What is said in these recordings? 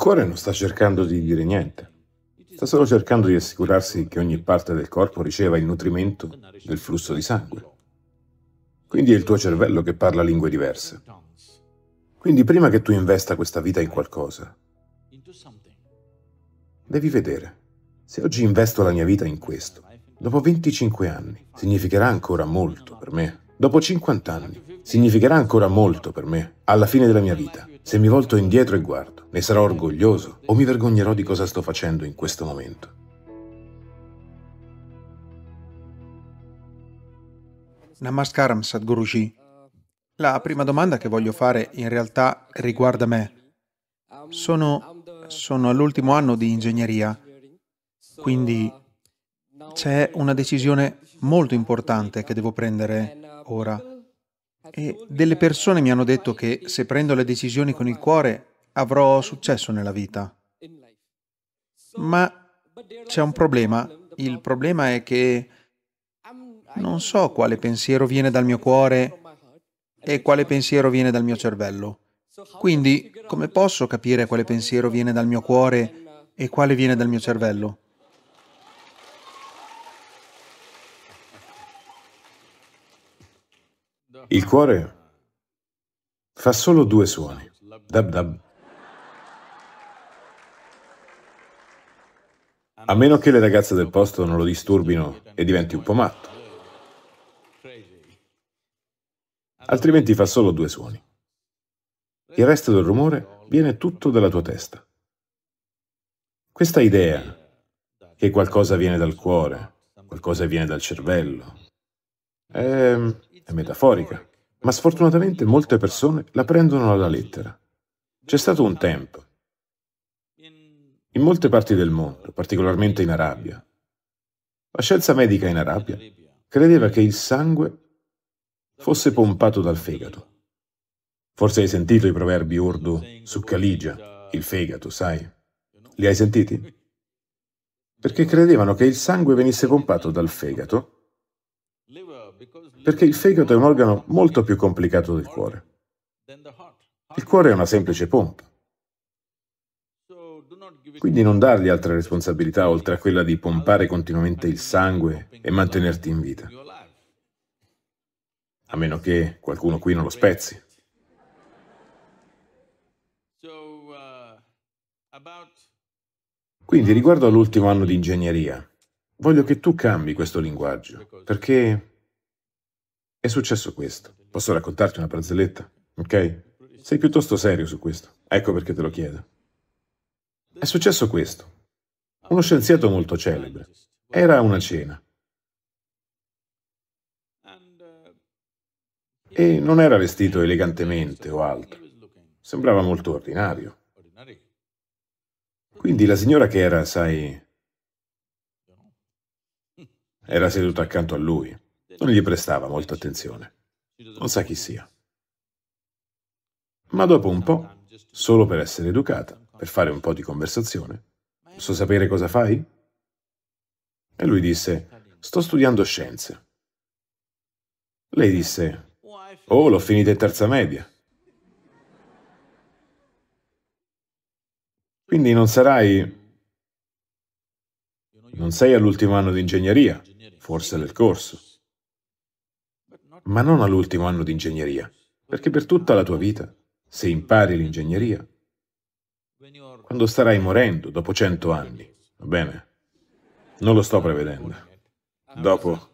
Il cuore non sta cercando di dire niente, sta solo cercando di assicurarsi che ogni parte del corpo riceva il nutrimento del flusso di sangue. Quindi è il tuo cervello che parla lingue diverse. Quindi prima che tu investa questa vita in qualcosa, devi vedere. Se oggi investo la mia vita in questo, dopo 25 anni, significherà ancora molto per me. Dopo 50 anni, significherà ancora molto per me, alla fine della mia vita. Se mi volto indietro e guardo, ne sarò orgoglioso o mi vergognerò di cosa sto facendo in questo momento? Namaskaram Sadhguruji. La prima domanda che voglio fare in realtà riguarda me. Sono, sono all'ultimo anno di ingegneria, quindi c'è una decisione molto importante che devo prendere ora e delle persone mi hanno detto che se prendo le decisioni con il cuore avrò successo nella vita. Ma c'è un problema. Il problema è che non so quale pensiero viene dal mio cuore e quale pensiero viene dal mio cervello. Quindi, come posso capire quale pensiero viene dal mio cuore e quale viene dal mio cervello? Il cuore fa solo due suoni, dab dab. A meno che le ragazze del posto non lo disturbino e diventi un po' matto. Altrimenti fa solo due suoni. Il resto del rumore viene tutto dalla tua testa. Questa idea che qualcosa viene dal cuore, qualcosa viene dal cervello, è, ehm, è metaforica, ma sfortunatamente molte persone la prendono alla lettera. C'è stato un tempo, in molte parti del mondo, particolarmente in Arabia, la scienza medica in Arabia credeva che il sangue fosse pompato dal fegato. Forse hai sentito i proverbi urdu su Kaligia, il fegato, sai? Li hai sentiti? Perché credevano che il sangue venisse pompato dal fegato perché il fegato è un organo molto più complicato del cuore. Il cuore è una semplice pompa. Quindi non dargli altre responsabilità oltre a quella di pompare continuamente il sangue e mantenerti in vita. A meno che qualcuno qui non lo spezzi. Quindi riguardo all'ultimo anno di ingegneria, voglio che tu cambi questo linguaggio, perché è successo questo. Posso raccontarti una barzelletta? Ok? Sei piuttosto serio su questo. Ecco perché te lo chiedo. È successo questo. Uno scienziato molto celebre. Era a una cena. E non era vestito elegantemente o altro. Sembrava molto ordinario. Quindi la signora che era, sai, era seduta accanto a lui. Non gli prestava molta attenzione. Non sa chi sia. Ma dopo un po', solo per essere educata, per fare un po' di conversazione, posso sapere cosa fai? E lui disse, sto studiando scienze. Lei disse, oh, l'ho finita in terza media. Quindi non sarai... non sei all'ultimo anno di ingegneria, forse del corso ma non all'ultimo anno di ingegneria, perché per tutta la tua vita, se impari l'ingegneria, quando starai morendo dopo cento anni, va bene? Non lo sto prevedendo. Dopo,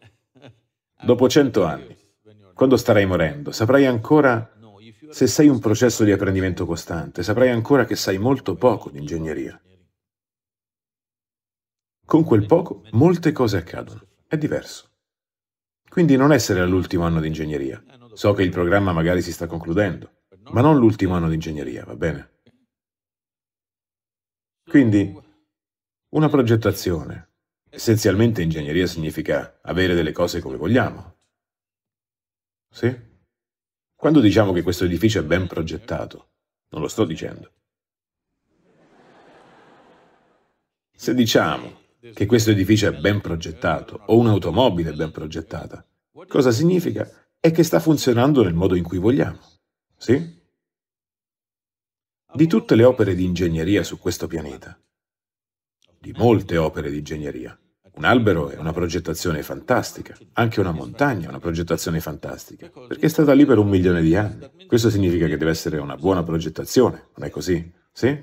dopo cento anni, quando starai morendo, saprai ancora, se sei un processo di apprendimento costante, saprai ancora che sai molto poco di ingegneria. Con quel poco molte cose accadono, è diverso. Quindi non essere all'ultimo anno di ingegneria. So che il programma magari si sta concludendo, ma non l'ultimo anno di ingegneria, va bene? Quindi, una progettazione. Essenzialmente ingegneria significa avere delle cose come vogliamo. Sì? Quando diciamo che questo edificio è ben progettato, non lo sto dicendo. Se diciamo che questo edificio è ben progettato o un'automobile è ben progettata. Cosa significa? È che sta funzionando nel modo in cui vogliamo. Sì? Di tutte le opere di ingegneria su questo pianeta, di molte opere di ingegneria, un albero è una progettazione fantastica, anche una montagna è una progettazione fantastica, perché è stata lì per un milione di anni. Questo significa che deve essere una buona progettazione, non è così? Sì?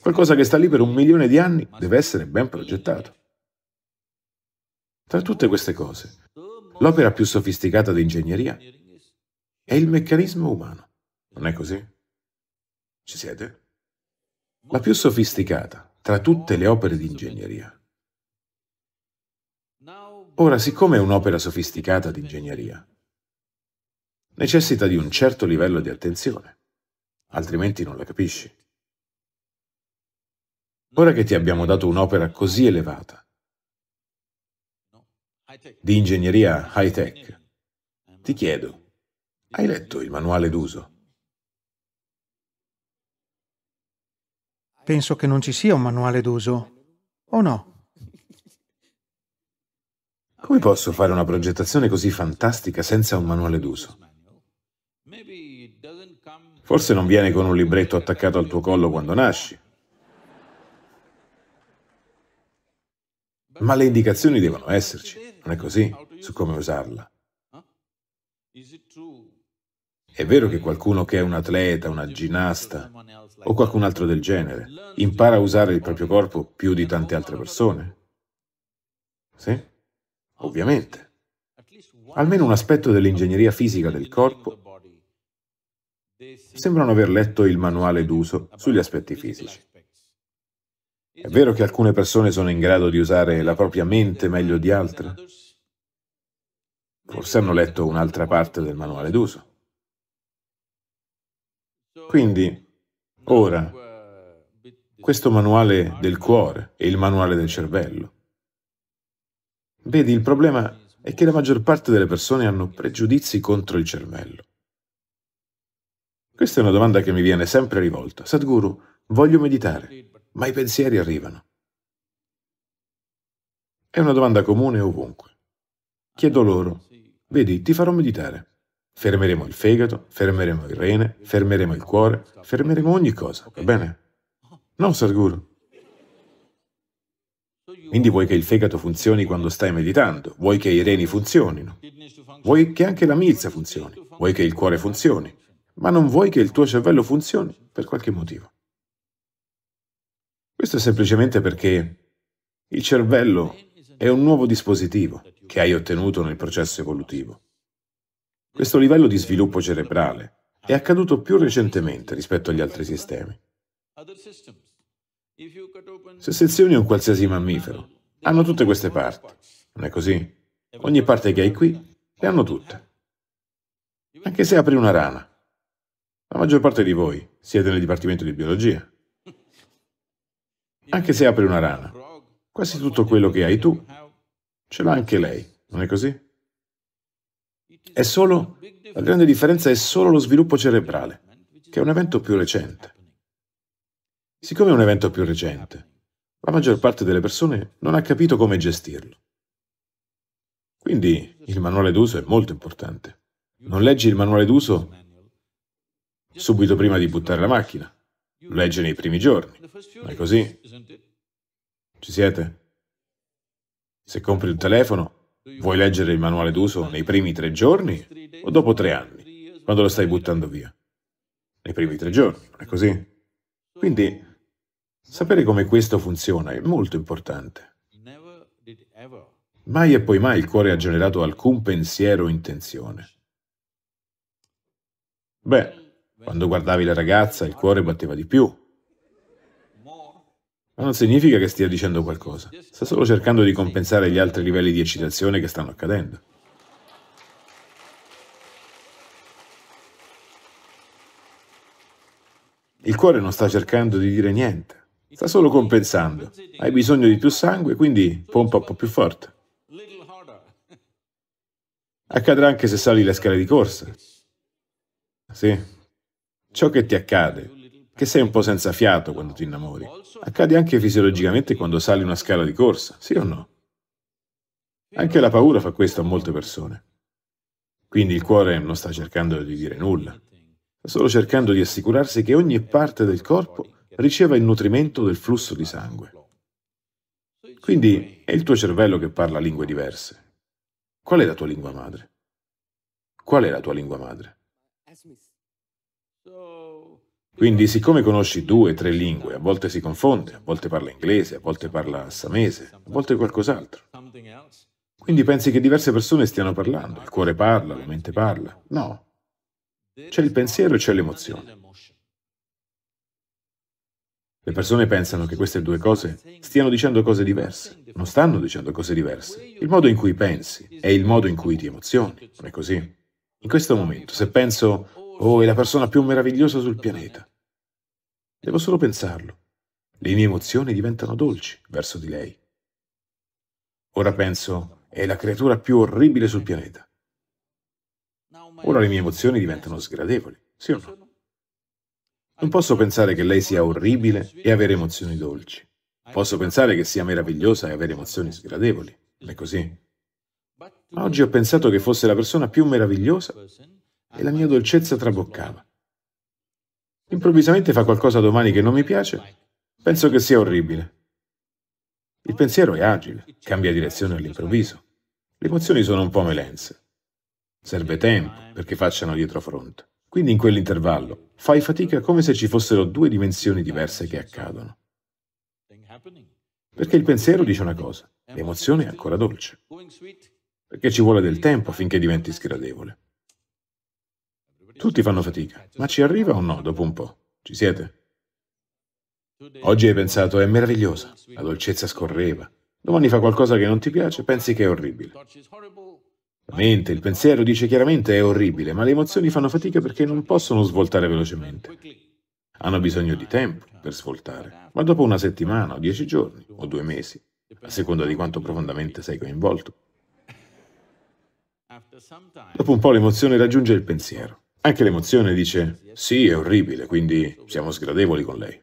Qualcosa che sta lì per un milione di anni deve essere ben progettato. Tra tutte queste cose, l'opera più sofisticata di ingegneria è il meccanismo umano. Non è così? Ci siete? La più sofisticata tra tutte le opere di ingegneria. Ora, siccome è un'opera sofisticata di ingegneria, necessita di un certo livello di attenzione, altrimenti non la capisci. Ora che ti abbiamo dato un'opera così elevata, di ingegneria high-tech, ti chiedo, hai letto il manuale d'uso? Penso che non ci sia un manuale d'uso, o no? Come posso fare una progettazione così fantastica senza un manuale d'uso? Forse non viene con un libretto attaccato al tuo collo quando nasci. Ma le indicazioni devono esserci, non è così, su come usarla. È vero che qualcuno che è un atleta, una ginnasta o qualcun altro del genere impara a usare il proprio corpo più di tante altre persone? Sì, ovviamente. Almeno un aspetto dell'ingegneria fisica del corpo sembrano aver letto il manuale d'uso sugli aspetti fisici. È vero che alcune persone sono in grado di usare la propria mente meglio di altre? Forse hanno letto un'altra parte del manuale d'uso. Quindi, ora, questo manuale del cuore e il manuale del cervello. Vedi, il problema è che la maggior parte delle persone hanno pregiudizi contro il cervello. Questa è una domanda che mi viene sempre rivolta. Sadhguru, voglio meditare ma i pensieri arrivano. È una domanda comune ovunque. Chiedo loro, vedi, ti farò meditare. Fermeremo il fegato, fermeremo il rene, fermeremo il cuore, fermeremo ogni cosa, va bene? No, Sarguru. Quindi vuoi che il fegato funzioni quando stai meditando, vuoi che i reni funzionino, vuoi che anche la milza funzioni, vuoi che il cuore funzioni, ma non vuoi che il tuo cervello funzioni per qualche motivo. Questo è semplicemente perché il cervello è un nuovo dispositivo che hai ottenuto nel processo evolutivo. Questo livello di sviluppo cerebrale è accaduto più recentemente rispetto agli altri sistemi. Se sezioni un qualsiasi mammifero, hanno tutte queste parti, non è così? Ogni parte che hai qui le hanno tutte. Anche se apri una rana, la maggior parte di voi siete nel dipartimento di biologia. Anche se apri una rana, quasi tutto quello che hai tu ce l'ha anche lei, non è così? È solo, la grande differenza è solo lo sviluppo cerebrale, che è un evento più recente. Siccome è un evento più recente, la maggior parte delle persone non ha capito come gestirlo. Quindi il manuale d'uso è molto importante. Non leggi il manuale d'uso subito prima di buttare la macchina legge nei primi giorni. Ma è così. Ci siete? Se compri un telefono, vuoi leggere il manuale d'uso nei primi tre giorni o dopo tre anni, quando lo stai buttando via? Nei primi tre giorni, non è così? Quindi, sapere come questo funziona è molto importante. Mai e poi mai il cuore ha generato alcun pensiero o intenzione. Beh, quando guardavi la ragazza il cuore batteva di più. Ma non significa che stia dicendo qualcosa, sta solo cercando di compensare gli altri livelli di eccitazione che stanno accadendo. Il cuore non sta cercando di dire niente, sta solo compensando. Hai bisogno di più sangue, quindi pompa un po' più forte. Accadrà anche se sali le scale di corsa. Sì, Ciò che ti accade, che sei un po' senza fiato quando ti innamori, accade anche fisiologicamente quando sali una scala di corsa, sì o no? Anche la paura fa questo a molte persone. Quindi il cuore non sta cercando di dire nulla, sta solo cercando di assicurarsi che ogni parte del corpo riceva il nutrimento del flusso di sangue. Quindi è il tuo cervello che parla lingue diverse. Qual è la tua lingua madre? Qual è la tua lingua madre? Quindi siccome conosci due, o tre lingue, a volte si confonde, a volte parla inglese, a volte parla assamese, a volte qualcos'altro. Quindi pensi che diverse persone stiano parlando, il cuore parla, la mente parla. No. C'è il pensiero e c'è l'emozione. Le persone pensano che queste due cose stiano dicendo cose diverse. Non stanno dicendo cose diverse. Il modo in cui pensi è il modo in cui ti emozioni, non è così? In questo momento, se penso, oh, è la persona più meravigliosa sul pianeta, Devo solo pensarlo. Le mie emozioni diventano dolci verso di lei. Ora penso, è la creatura più orribile sul pianeta. Ora le mie emozioni diventano sgradevoli, sì o no? Non posso pensare che lei sia orribile e avere emozioni dolci. Posso pensare che sia meravigliosa e avere emozioni sgradevoli, è così. Ma oggi ho pensato che fosse la persona più meravigliosa e la mia dolcezza traboccava. Improvvisamente fa qualcosa domani che non mi piace, penso che sia orribile. Il pensiero è agile, cambia direzione all'improvviso. Le emozioni sono un po' melense. Serve tempo perché facciano dietro fronte. Quindi in quell'intervallo fai fatica come se ci fossero due dimensioni diverse che accadono. Perché il pensiero dice una cosa, l'emozione è ancora dolce. Perché ci vuole del tempo affinché diventi sgradevole. Tutti fanno fatica, ma ci arriva o no dopo un po'? Ci siete? Oggi hai pensato è meravigliosa, la dolcezza scorreva. Domani fa qualcosa che non ti piace, pensi che è orribile. La mente, il pensiero dice chiaramente è orribile, ma le emozioni fanno fatica perché non possono svoltare velocemente. Hanno bisogno di tempo per svoltare, ma dopo una settimana o dieci giorni o due mesi, a seconda di quanto profondamente sei coinvolto. Dopo un po' l'emozione raggiunge il pensiero. Anche l'emozione dice, sì, è orribile, quindi siamo sgradevoli con lei.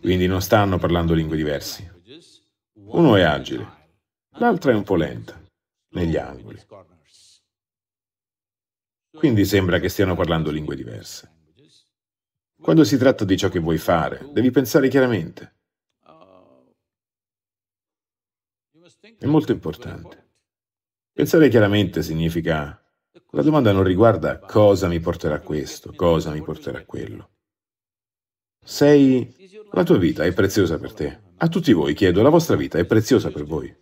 Quindi non stanno parlando lingue diverse. Uno è agile, l'altra è un po' lenta, negli angoli. Quindi sembra che stiano parlando lingue diverse. Quando si tratta di ciò che vuoi fare, devi pensare chiaramente. È molto importante. Pensare chiaramente significa la domanda non riguarda cosa mi porterà questo, cosa mi porterà quello. Sei... La tua vita è preziosa per te. A tutti voi chiedo, la vostra vita è preziosa per voi.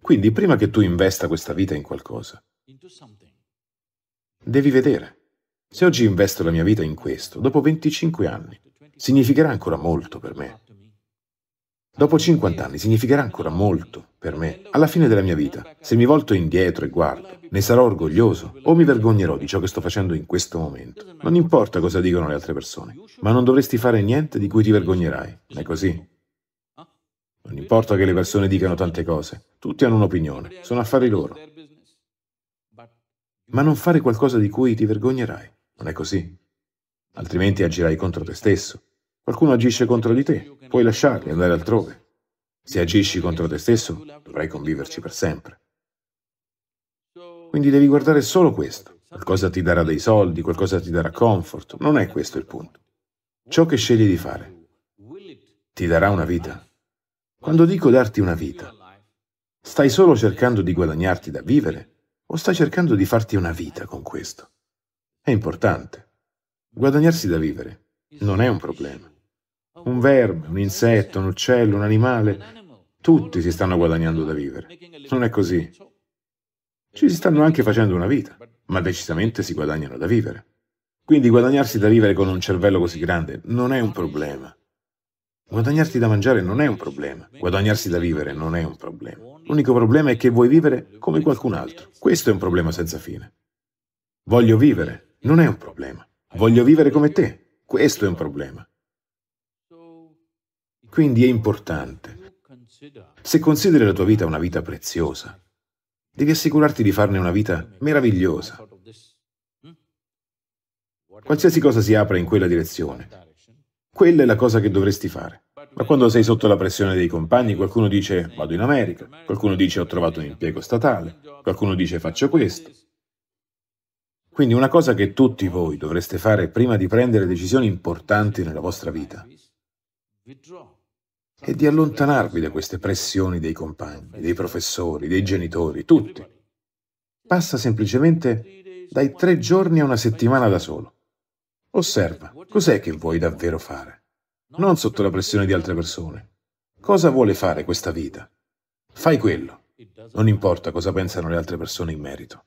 Quindi prima che tu investa questa vita in qualcosa, devi vedere. Se oggi investo la mia vita in questo, dopo 25 anni, significherà ancora molto per me. Dopo 50 anni significherà ancora molto per me. Alla fine della mia vita, se mi volto indietro e guardo, ne sarò orgoglioso o mi vergognerò di ciò che sto facendo in questo momento. Non importa cosa dicono le altre persone, ma non dovresti fare niente di cui ti vergognerai, non è così? Non importa che le persone dicano tante cose, tutti hanno un'opinione, sono affari loro. Ma non fare qualcosa di cui ti vergognerai, non è così? Altrimenti agirai contro te stesso. Qualcuno agisce contro di te, puoi lasciarli andare altrove. Se agisci contro te stesso, dovrai conviverci per sempre. Quindi devi guardare solo questo. Qualcosa ti darà dei soldi, qualcosa ti darà comfort. Non è questo il punto. Ciò che scegli di fare ti darà una vita. Quando dico darti una vita, stai solo cercando di guadagnarti da vivere o stai cercando di farti una vita con questo? È importante. Guadagnarsi da vivere non è un problema. Un verme, un insetto, un uccello, un animale, tutti si stanno guadagnando da vivere. Non è così. Ci si stanno anche facendo una vita, ma decisamente si guadagnano da vivere. Quindi guadagnarsi da vivere con un cervello così grande non è un problema. Guadagnarsi da mangiare non è un problema, guadagnarsi da vivere non è un problema. L'unico problema è che vuoi vivere come qualcun altro. Questo è un problema senza fine. Voglio vivere non è un problema. Voglio vivere come te. Questo è un problema. Quindi è importante. Se consideri la tua vita una vita preziosa, Devi assicurarti di farne una vita meravigliosa. Qualsiasi cosa si apra in quella direzione. Quella è la cosa che dovresti fare. Ma quando sei sotto la pressione dei compagni, qualcuno dice vado in America, qualcuno dice ho trovato un impiego statale, qualcuno dice faccio questo. Quindi una cosa che tutti voi dovreste fare prima di prendere decisioni importanti nella vostra vita e di allontanarvi da queste pressioni dei compagni, dei professori, dei genitori, tutti. Passa semplicemente dai tre giorni a una settimana da solo. Osserva, cos'è che vuoi davvero fare? Non sotto la pressione di altre persone. Cosa vuole fare questa vita? Fai quello. Non importa cosa pensano le altre persone in merito.